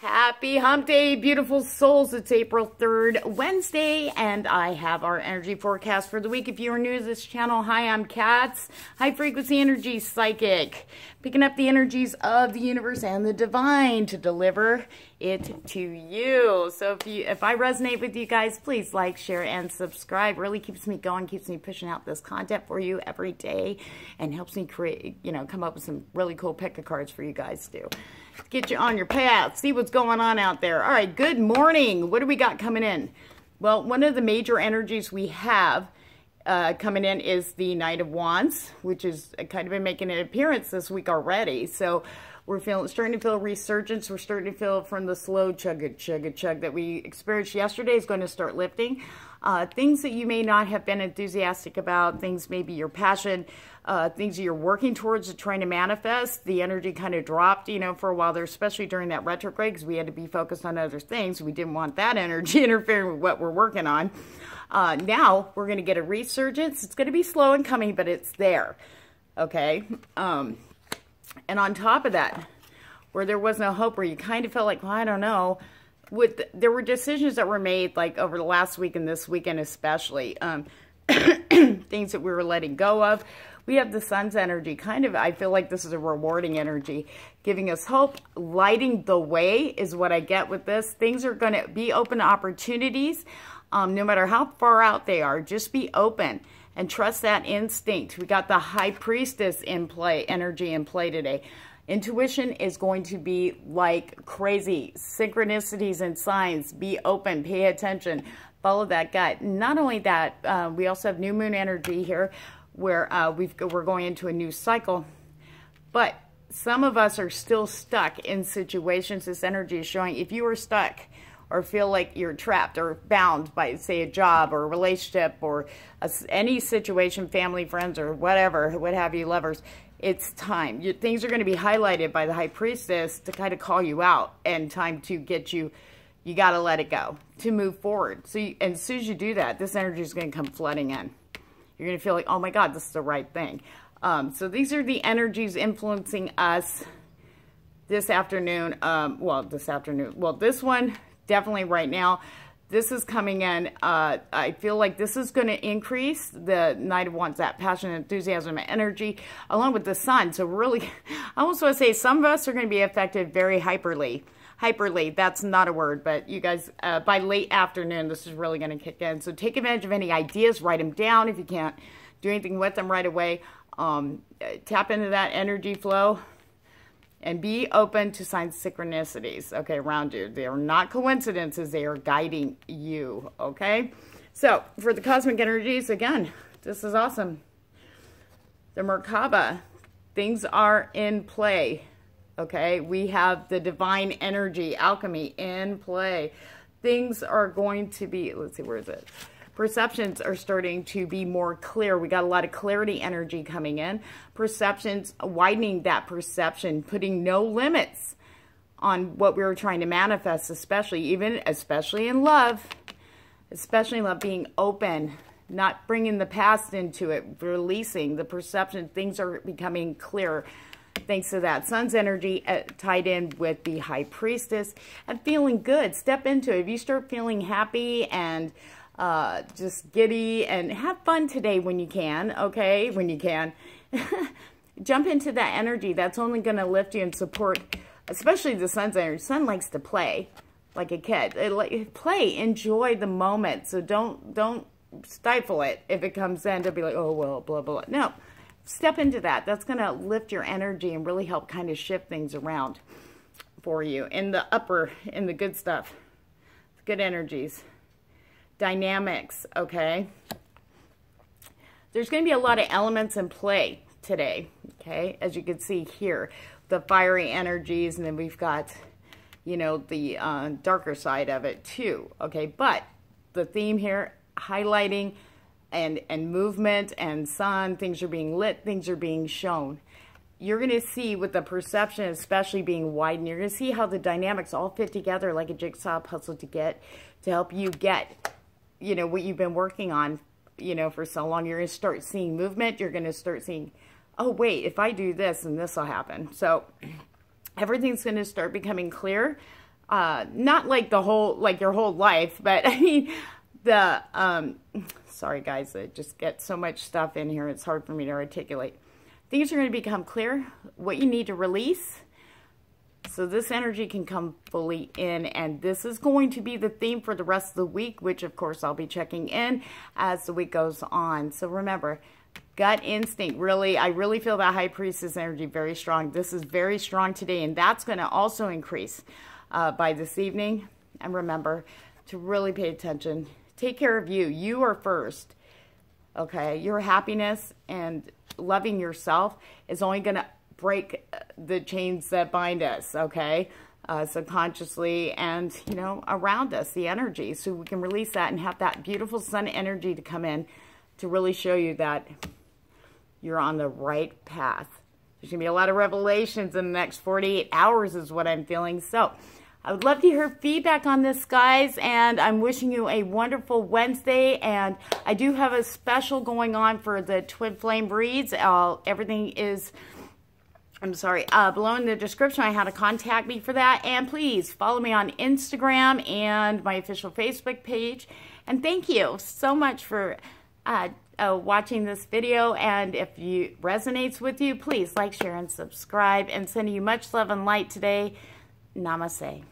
Happy hump day, beautiful souls. It's April 3rd, Wednesday, and I have our energy forecast for the week. If you are new to this channel, hi, I'm Katz, high frequency energy psychic, picking up the energies of the universe and the divine to deliver it to you. So if you if I resonate with you guys, please like, share, and subscribe. Really keeps me going, keeps me pushing out this content for you every day and helps me create, you know, come up with some really cool pick of cards for you guys to get you on your path, see what's what's going on out there. All right, good morning. What do we got coming in? Well, one of the major energies we have uh, coming in is the Knight of Wands, which is kind of been making an appearance this week already. So we're feeling, starting to feel resurgence. We're starting to feel from the slow chug a chug a chug that we experienced yesterday is going to start lifting. Uh, things that you may not have been enthusiastic about, things maybe your passion, uh, things you're working towards trying to manifest, the energy kind of dropped, you know, for a while there, especially during that retrograde because we had to be focused on other things. We didn't want that energy interfering with what we're working on. Uh, now we're going to get a resurgence. It's going to be slow and coming, but it's there. Okay. Um, and on top of that, where there was no hope, where you kind of felt like, well, I don't know, with there were decisions that were made like over the last week and this weekend especially, um, things that we were letting go of. We have the sun's energy, kind of, I feel like this is a rewarding energy, giving us hope, lighting the way is what I get with this. Things are going to be open to opportunities, um, no matter how far out they are. Just be open and trust that instinct. We got the high priestess in play, energy in play today. Intuition is going to be like crazy. Synchronicities and signs. Be open. Pay attention. Follow that gut. Not only that, uh, we also have new moon energy here where uh, we are going into a new cycle. But some of us are still stuck in situations. This energy is showing if you are stuck – or feel like you're trapped or bound by, say, a job or a relationship or a, any situation, family, friends, or whatever, what have you, lovers, it's time. You, things are going to be highlighted by the high priestess to kind of call you out and time to get you, you got to let it go to move forward. So, you, and as soon as you do that, this energy is going to come flooding in. You're going to feel like, oh my God, this is the right thing. Um, so these are the energies influencing us this afternoon. Um, well, this afternoon. Well, this one definitely right now. This is coming in. Uh, I feel like this is going to increase the Knight of Wands, that passion, enthusiasm, and energy, along with the sun. So really, I also want to say some of us are going to be affected very hyperly hyperly. That's not a word, but you guys, uh, by late afternoon, this is really going to kick in. So take advantage of any ideas, write them down if you can't do anything with them right away. Um, tap into that energy flow and be open to signs synchronicities, okay, around you. They are not coincidences, they are guiding you, okay? So, for the cosmic energies, again, this is awesome. The Merkaba, things are in play, okay? We have the divine energy, alchemy in play. Things are going to be, let's see, where is it? Perceptions are starting to be more clear. We got a lot of clarity energy coming in. Perceptions, widening that perception, putting no limits on what we were trying to manifest, especially even, especially in love, especially in love, being open, not bringing the past into it, releasing the perception. Things are becoming clearer thanks to that sun's energy uh, tied in with the high priestess and feeling good. Step into it. If you start feeling happy and uh, just giddy and have fun today when you can, okay? When you can. Jump into that energy. That's only going to lift you and support, especially the sun's energy. Sun likes to play like a kid. It, play, enjoy the moment. So don't, don't stifle it if it comes in to be like, oh, well, blah, blah. No, step into that. That's going to lift your energy and really help kind of shift things around for you in the upper, in the good stuff, good energies dynamics, okay? There's going to be a lot of elements in play today, okay? As you can see here, the fiery energies, and then we've got, you know, the uh, darker side of it too, okay? But the theme here, highlighting and, and movement and sun, things are being lit, things are being shown. You're going to see with the perception especially being widened, you're going to see how the dynamics all fit together like a jigsaw puzzle to get, to help you get you know, what you've been working on, you know, for so long, you're going to start seeing movement. You're going to start seeing, oh, wait, if I do this, and this will happen. So everything's going to start becoming clear. Uh, not like the whole, like your whole life, but I mean, the, um, sorry guys, I just get so much stuff in here. It's hard for me to articulate. Things are going to become clear. What you need to release, so this energy can come fully in and this is going to be the theme for the rest of the week, which of course I'll be checking in as the week goes on. So remember, gut instinct really i really feel that high priestess energy very strong this is very strong today and that's going to also increase uh, by this evening and remember to really pay attention take care of you you are first okay your happiness and loving yourself is only going to break uh, the chains that bind us, okay? Uh, subconsciously and, you know, around us, the energy. So we can release that and have that beautiful sun energy to come in to really show you that you're on the right path. There's going to be a lot of revelations in the next 48 hours is what I'm feeling. So I would love to hear feedback on this, guys, and I'm wishing you a wonderful Wednesday. And I do have a special going on for the Twin Flame Reads. Uh, everything is I'm sorry, uh, below in the description I had to contact me for that. And please follow me on Instagram and my official Facebook page. And thank you so much for uh, uh, watching this video. And if you resonates with you, please like, share, and subscribe. And sending you much love and light today. Namaste.